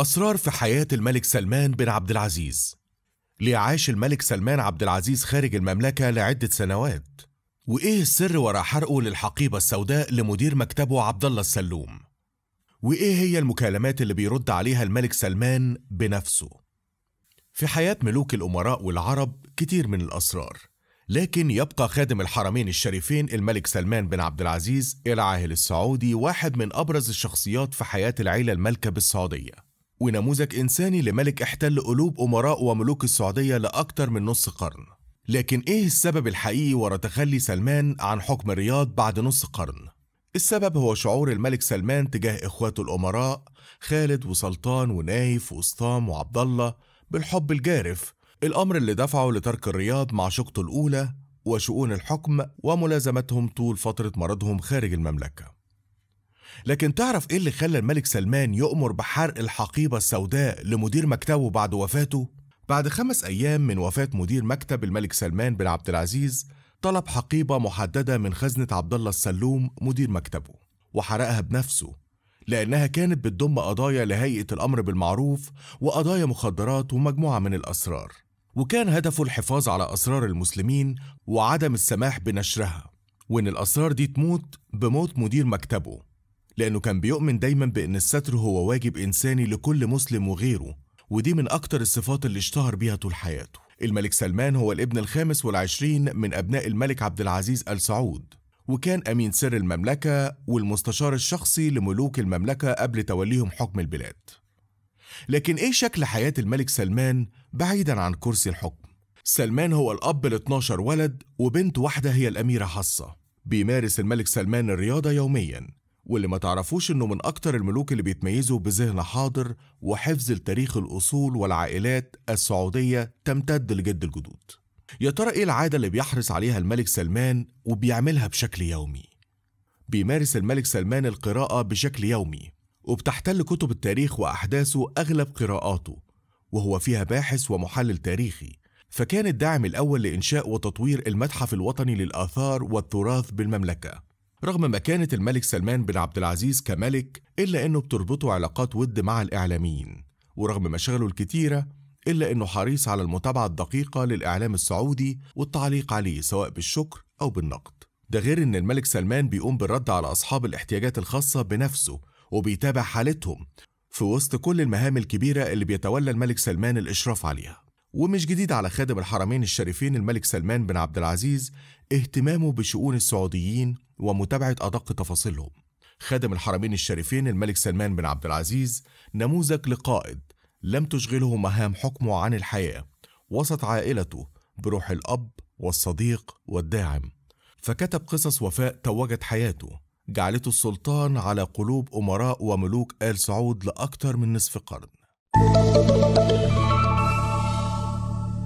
أسرار في حياة الملك سلمان بن عبد العزيز لعاش الملك سلمان عبد العزيز خارج المملكة لعدة سنوات وإيه السر وراء حرقه للحقيبة السوداء لمدير مكتبه عبد الله السلوم وإيه هي المكالمات اللي بيرد عليها الملك سلمان بنفسه في حياة ملوك الأمراء والعرب كتير من الأسرار لكن يبقى خادم الحرمين الشريفين الملك سلمان بن عبد العزيز العاهل السعودي واحد من أبرز الشخصيات في حياة العيلة المالكة بالسعودية ونموذج إنساني لملك احتل قلوب أمراء وملوك السعودية لأكثر من نص قرن لكن إيه السبب الحقيقي وراء تخلي سلمان عن حكم الرياض بعد نص قرن؟ السبب هو شعور الملك سلمان تجاه إخواته الأمراء خالد وسلطان ونايف وسطام وعبد الله بالحب الجارف الأمر اللي دفعه لترك الرياض مع شقته الأولى وشؤون الحكم وملازمتهم طول فترة مرضهم خارج المملكة لكن تعرف ايه اللي خلى الملك سلمان يؤمر بحرق الحقيبة السوداء لمدير مكتبه بعد وفاته؟ بعد خمس أيام من وفاة مدير مكتب الملك سلمان بن عبد العزيز طلب حقيبة محددة من خزنة عبد الله السلوم مدير مكتبه وحرقها بنفسه لأنها كانت بتضم قضايا لهيئة الأمر بالمعروف وقضايا مخدرات ومجموعة من الأسرار وكان هدفه الحفاظ على أسرار المسلمين وعدم السماح بنشرها وإن الأسرار دي تموت بموت مدير مكتبه لأنه كان بيؤمن دايما بأن الستر هو واجب إنساني لكل مسلم وغيره ودي من أكتر الصفات اللي اشتهر بيها طول حياته الملك سلمان هو الابن الخامس والعشرين من أبناء الملك عبد العزيز آل سعود وكان أمين سر المملكة والمستشار الشخصي لملوك المملكة قبل توليهم حكم البلاد لكن إيه شكل حياة الملك سلمان بعيدا عن كرسي الحكم؟ سلمان هو الأب ل 12 ولد وبنت واحدة هي الأميرة حصة بيمارس الملك سلمان الرياضة يوميا واللي ما تعرفوش انه من اكتر الملوك اللي بيتميزوا بذهن حاضر وحفظ لتاريخ الاصول والعائلات السعوديه تمتد لجد الجدود يا ترى ايه العاده اللي بيحرص عليها الملك سلمان وبيعملها بشكل يومي بيمارس الملك سلمان القراءه بشكل يومي وبتحتل كتب التاريخ واحداثه اغلب قراءاته وهو فيها باحث ومحلل تاريخي فكان الداعم الاول لانشاء وتطوير المتحف الوطني للاثار والتراث بالمملكه رغم مكانة الملك سلمان بن عبد العزيز كملك إلا إنه بتربطه علاقات ود مع الإعلاميين ورغم مشاغله الكتيرة إلا إنه حريص على المتابعة الدقيقة للإعلام السعودي والتعليق عليه سواء بالشكر أو بالنقد ده غير إن الملك سلمان بيقوم بالرد على أصحاب الاحتياجات الخاصة بنفسه وبيتابع حالتهم في وسط كل المهام الكبيرة اللي بيتولى الملك سلمان الإشراف عليها ومش جديد على خادم الحرمين الشريفين الملك سلمان بن عبد العزيز اهتمامه بشؤون السعوديين ومتابعة أدق تفاصيلهم. خادم الحرمين الشريفين الملك سلمان بن عبد العزيز نموذج لقائد لم تشغله مهام حكمه عن الحياة وسط عائلته بروح الأب والصديق والداعم. فكتب قصص وفاء توجت حياته جعلته السلطان على قلوب أمراء وملوك آل سعود لأكثر من نصف قرن.